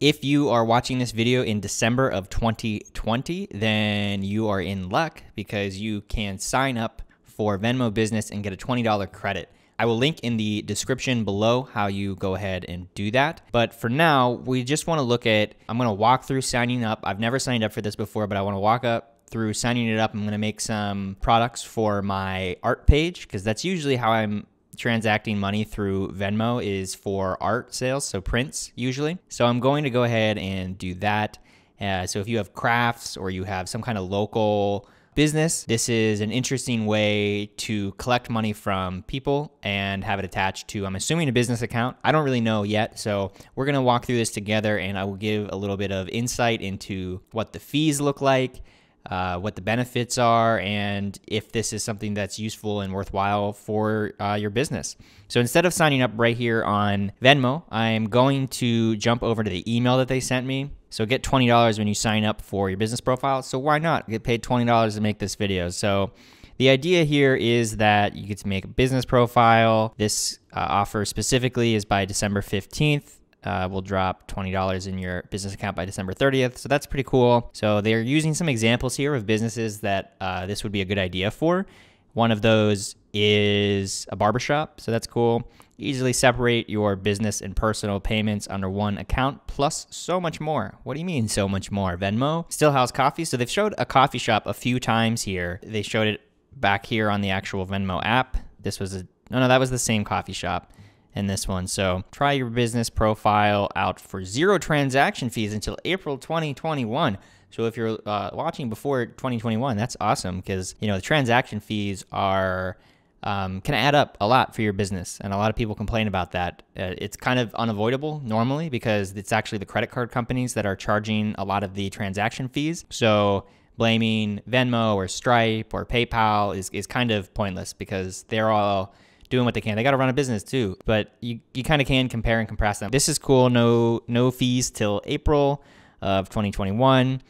If you are watching this video in December of 2020, then you are in luck because you can sign up for Venmo Business and get a $20 credit. I will link in the description below how you go ahead and do that. But for now, we just want to look at, I'm going to walk through signing up. I've never signed up for this before, but I want to walk up through signing it up. I'm going to make some products for my art page because that's usually how I'm transacting money through Venmo is for art sales, so prints usually. So I'm going to go ahead and do that. Uh, so if you have crafts or you have some kind of local business, this is an interesting way to collect money from people and have it attached to, I'm assuming, a business account. I don't really know yet. So we're going to walk through this together and I will give a little bit of insight into what the fees look like uh, what the benefits are, and if this is something that's useful and worthwhile for uh, your business. So instead of signing up right here on Venmo, I'm going to jump over to the email that they sent me. So get $20 when you sign up for your business profile. So why not get paid $20 to make this video? So the idea here is that you get to make a business profile. This uh, offer specifically is by December 15th uh, will drop $20 in your business account by December 30th. So that's pretty cool. So they're using some examples here of businesses that uh, this would be a good idea for. One of those is a barbershop. So that's cool. Easily separate your business and personal payments under one account, plus so much more. What do you mean, so much more? Venmo, Stillhouse Coffee. So they've showed a coffee shop a few times here. They showed it back here on the actual Venmo app. This was a, no, no, that was the same coffee shop in this one. So try your business profile out for zero transaction fees until April 2021. So if you're uh, watching before 2021, that's awesome because you know the transaction fees are um, can add up a lot for your business, and a lot of people complain about that. Uh, it's kind of unavoidable normally because it's actually the credit card companies that are charging a lot of the transaction fees. So blaming Venmo or Stripe or PayPal is is kind of pointless because they're all doing what they can. They got to run a business too, but you, you kind of can compare and compress them. This is cool. No no fees till April of 2021,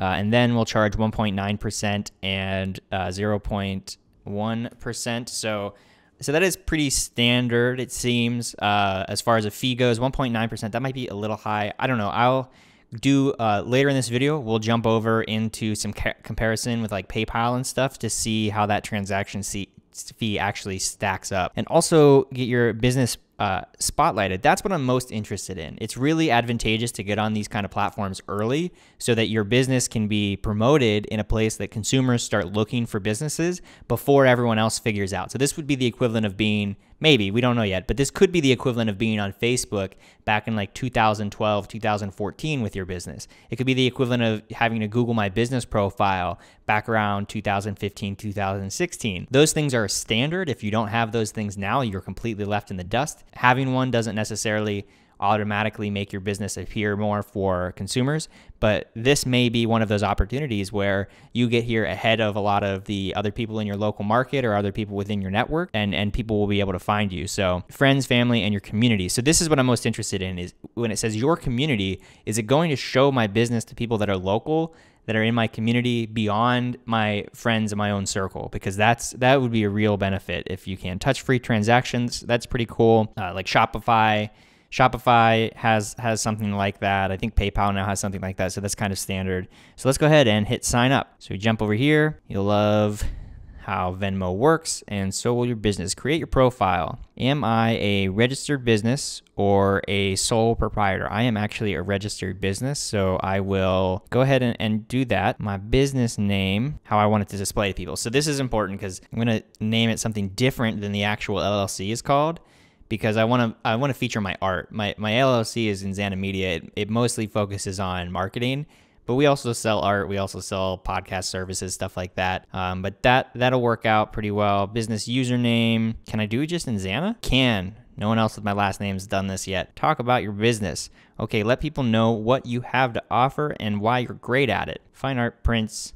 uh, and then we'll charge 1.9 percent and uh, 0.1 percent. So so that is pretty standard, it seems, uh, as far as a fee goes. 1.9%, that might be a little high. I don't know. I'll do uh, later in this video, we'll jump over into some comparison with like PayPal and stuff to see how that transaction see fee actually stacks up. And also get your business uh, spotlighted. That's what I'm most interested in. It's really advantageous to get on these kind of platforms early so that your business can be promoted in a place that consumers start looking for businesses before everyone else figures out. So this would be the equivalent of being maybe, we don't know yet, but this could be the equivalent of being on Facebook back in like 2012, 2014 with your business. It could be the equivalent of having a Google My Business profile back around 2015, 2016. Those things are standard. If you don't have those things now, you're completely left in the dust having one doesn't necessarily automatically make your business appear more for consumers. But this may be one of those opportunities where you get here ahead of a lot of the other people in your local market or other people within your network and, and people will be able to find you. So friends, family, and your community. So this is what I'm most interested in is when it says your community, is it going to show my business to people that are local that are in my community beyond my friends in my own circle because that's that would be a real benefit if you can touch free transactions that's pretty cool uh, like shopify shopify has has something like that i think paypal now has something like that so that's kind of standard so let's go ahead and hit sign up so we jump over here you'll love how Venmo works, and so will your business. Create your profile. Am I a registered business or a sole proprietor? I am actually a registered business, so I will go ahead and, and do that. My business name, how I want it to display to people. So this is important because I'm going to name it something different than the actual LLC is called because I want to I want to feature my art. My my LLC is in Xana Media. It, it mostly focuses on marketing. But we also sell art, we also sell podcast services, stuff like that. Um, but that that'll work out pretty well. Business username, can I do it just in Xana? Can. No one else with my last name's done this yet. Talk about your business. Okay, let people know what you have to offer and why you're great at it. Fine art prints,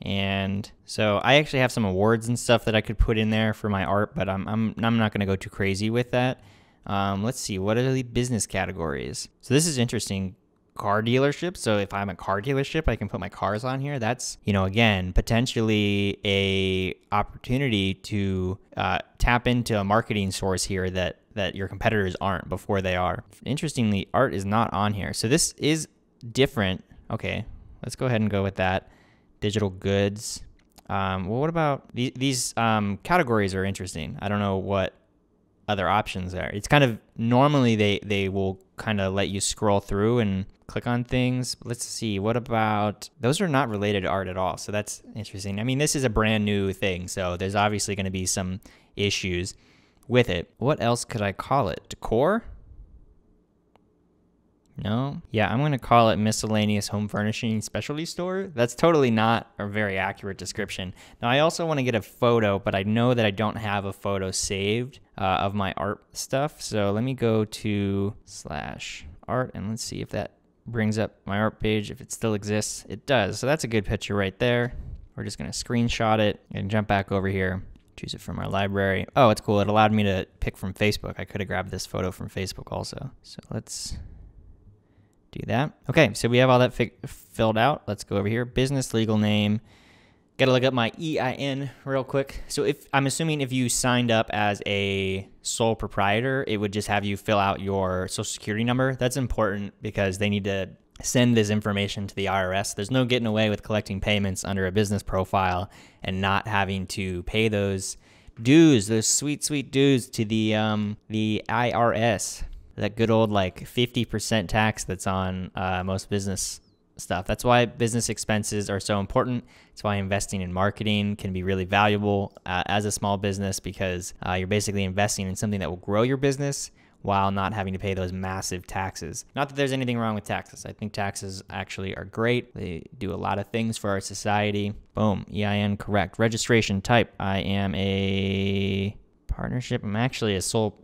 and so I actually have some awards and stuff that I could put in there for my art, but I'm I'm, I'm not going to go too crazy with that. Um, let's see, what are the business categories? So this is interesting car dealership. So if I'm a car dealership, I can put my cars on here. That's, you know, again, potentially a opportunity to uh, tap into a marketing source here that that your competitors aren't before they are. Interestingly, art is not on here. So this is different. Okay, let's go ahead and go with that. Digital goods. Um, well, what about these, these um, categories are interesting. I don't know what other options there. It's kind of normally they they will kind of let you scroll through and click on things. Let's see, what about those are not related to art at all. So that's interesting. I mean, this is a brand new thing, so there's obviously going to be some issues with it. What else could I call it? Decor? No? Yeah, I'm gonna call it miscellaneous home furnishing specialty store. That's totally not a very accurate description. Now, I also wanna get a photo, but I know that I don't have a photo saved uh, of my art stuff. So let me go to slash art and let's see if that brings up my art page, if it still exists. It does, so that's a good picture right there. We're just gonna screenshot it and jump back over here choose it from our library. Oh, it's cool. It allowed me to pick from Facebook. I could have grabbed this photo from Facebook also. So let's do that. Okay, so we have all that filled out. Let's go over here, business legal name. Got to look up my EIN real quick. So if I'm assuming if you signed up as a sole proprietor, it would just have you fill out your social security number. That's important because they need to send this information to the IRS. There's no getting away with collecting payments under a business profile and not having to pay those dues, those sweet sweet dues to the um the IRS that good old like 50% tax that's on uh, most business stuff. That's why business expenses are so important. It's why investing in marketing can be really valuable uh, as a small business because uh, you're basically investing in something that will grow your business while not having to pay those massive taxes. Not that there's anything wrong with taxes. I think taxes actually are great. They do a lot of things for our society. Boom, EIN correct. Registration type, I am a partnership. I'm actually a sole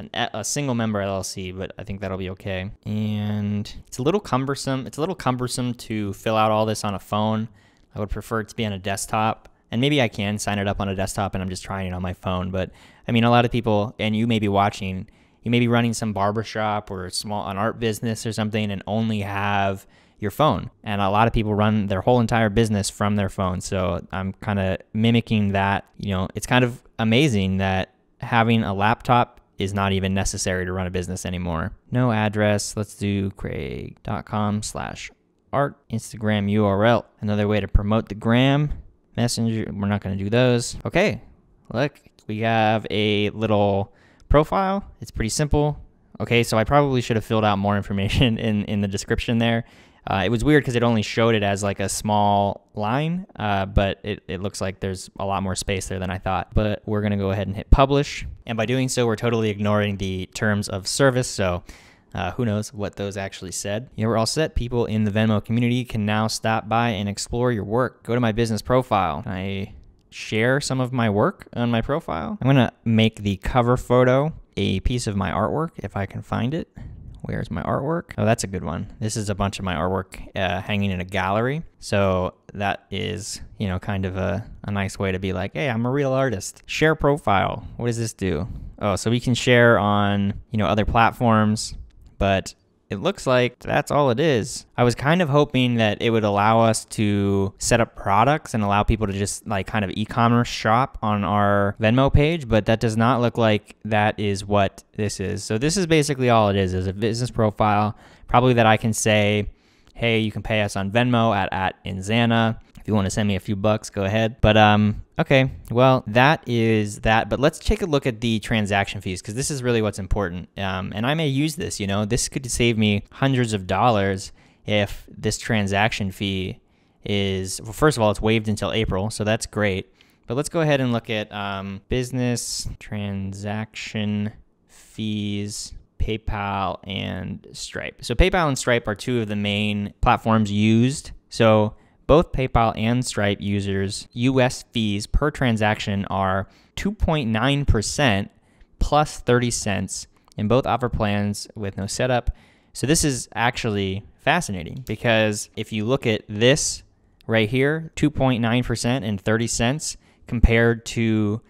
an, a single member LLC, but I think that'll be okay. And it's a little cumbersome. It's a little cumbersome to fill out all this on a phone. I would prefer it to be on a desktop. And maybe I can sign it up on a desktop and I'm just trying it on my phone. But I mean, a lot of people, and you may be watching, you may be running some barbershop or small, an art business or something and only have your phone. And a lot of people run their whole entire business from their phone. So I'm kind of mimicking that. You know, it's kind of amazing that having a laptop is not even necessary to run a business anymore. No address. Let's do craig.com slash art Instagram URL. Another way to promote the gram. Messenger, we're not going to do those. Okay, look, we have a little profile. It's pretty simple. Okay, so I probably should have filled out more information in, in the description there. Uh, it was weird because it only showed it as like a small line, uh, but it, it looks like there's a lot more space there than I thought. But we're going to go ahead and hit publish. And by doing so, we're totally ignoring the terms of service. So uh, who knows what those actually said. Yeah, we're all set. People in the Venmo community can now stop by and explore your work. Go to my business profile. I share some of my work on my profile. I'm going to make the cover photo a piece of my artwork if I can find it. Where's my artwork? Oh, that's a good one. This is a bunch of my artwork uh, hanging in a gallery. So that is, you know, kind of a, a nice way to be like, hey, I'm a real artist. Share profile. What does this do? Oh, so we can share on, you know, other platforms, but it looks like that's all it is. I was kind of hoping that it would allow us to set up products and allow people to just like kind of e-commerce shop on our Venmo page, but that does not look like that is what this is. So this is basically all it is, is a business profile, probably that I can say, hey, you can pay us on Venmo at, at Inzana. If you want to send me a few bucks, go ahead. But um, Okay, well, that is that, but let's take a look at the transaction fees because this is really what's important. Um, and I may use this, you know, this could save me hundreds of dollars if this transaction fee is, well, first of all, it's waived until April, so that's great. But let's go ahead and look at um, business transaction fees, PayPal, and Stripe. So PayPal and Stripe are two of the main platforms used. So both PayPal and Stripe users' US fees per transaction are 2.9% plus 30 cents, and both offer plans with no setup. So this is actually fascinating because if you look at this right here, 2.9% and 30 cents compared to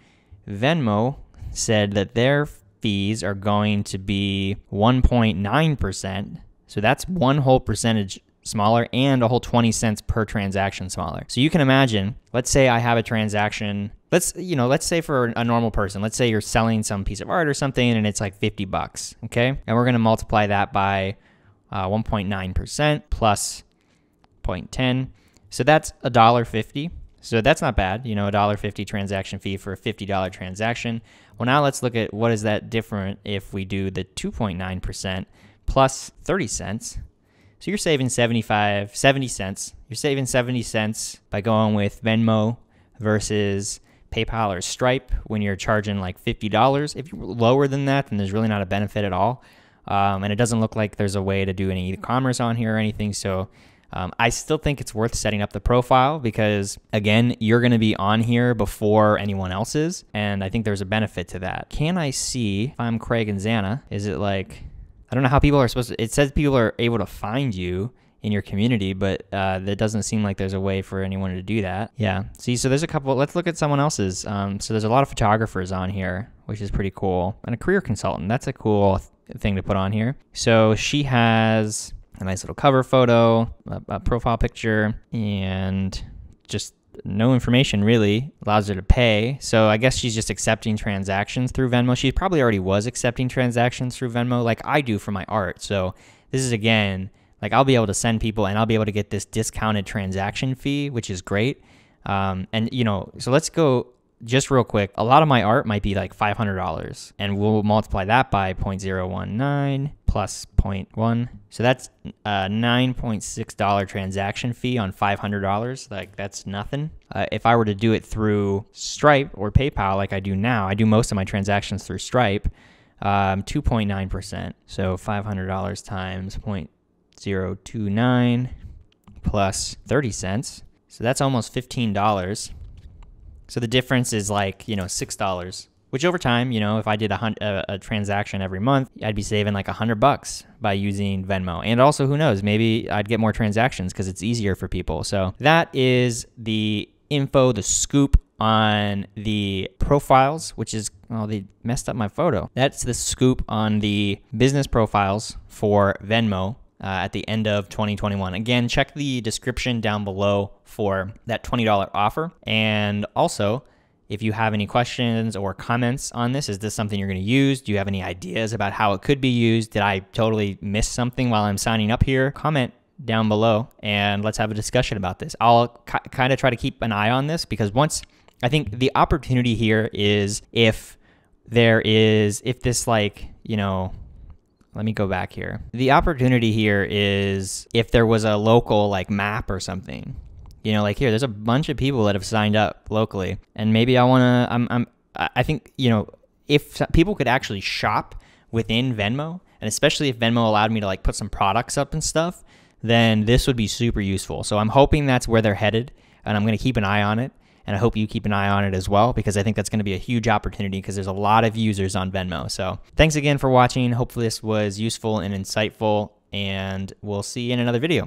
Venmo said that their fees are going to be 1.9%. So that's one whole percentage smaller and a whole 20 cents per transaction smaller. So you can imagine, let's say I have a transaction, let's, you know, let's say for a normal person, let's say you're selling some piece of art or something and it's like 50 bucks, okay? And we're gonna multiply that by 1.9% uh, plus 0.10. So that's a dollar fifty. So that's not bad, you know, a dollar fifty transaction fee for a fifty dollar transaction. Well, now let's look at what is that different if we do the two point nine percent plus thirty cents so you're saving 75, 70 cents. You're saving 70 cents by going with Venmo versus PayPal or Stripe when you're charging like $50. If you're lower than that, then there's really not a benefit at all. Um, and it doesn't look like there's a way to do any e-commerce on here or anything. So um, I still think it's worth setting up the profile because, again, you're going to be on here before anyone else is. And I think there's a benefit to that. Can I see if I'm Craig and Xana? Is it like I don't know how people are supposed to. It says people are able to find you in your community, but uh, that doesn't seem like there's a way for anyone to do that. Yeah. See, so there's a couple. Let's look at someone else's. Um, so there's a lot of photographers on here, which is pretty cool, and a career consultant. That's a cool th thing to put on here. So she has a nice little cover photo, a, a profile picture, and just no information really allows her to pay. So I guess she's just accepting transactions through Venmo. She probably already was accepting transactions through Venmo, like I do for my art. So this is again, like I'll be able to send people and I'll be able to get this discounted transaction fee, which is great. Um, and you know, so let's go just real quick. A lot of my art might be like $500 and we'll multiply that by 0.019 plus 0.1. So that's a $9.6 transaction fee on $500. Like that's nothing. Uh, if I were to do it through Stripe or PayPal, like I do now, I do most of my transactions through Stripe, 2.9%. Um, so $500 times 0.029 plus 30 cents. So that's almost $15. So the difference is like, you know, $6 which over time, you know, if I did a, hun- a, a, transaction every month, I'd be saving like a hundred bucks by using Venmo. And also, who knows, maybe I'd get more transactions because it's easier for people. So that is the info, the scoop on the profiles, which is, well, they messed up my photo. That's the scoop on the business profiles for Venmo. Uh, at the end of 2021. Again, check the description down below for that $20 offer. And also, if you have any questions or comments on this, is this something you're going to use? Do you have any ideas about how it could be used? Did I totally miss something while I'm signing up here? Comment down below and let's have a discussion about this. I'll kind of try to keep an eye on this because once I think the opportunity here is if there is, if this like, you know, let me go back here. The opportunity here is if there was a local like map or something you know, like here, there's a bunch of people that have signed up locally, and maybe I want to. I'm, I'm. I think you know, if people could actually shop within Venmo, and especially if Venmo allowed me to like put some products up and stuff, then this would be super useful. So I'm hoping that's where they're headed, and I'm going to keep an eye on it. And I hope you keep an eye on it as well because I think that's going to be a huge opportunity because there's a lot of users on Venmo. So thanks again for watching. Hopefully, this was useful and insightful, and we'll see you in another video.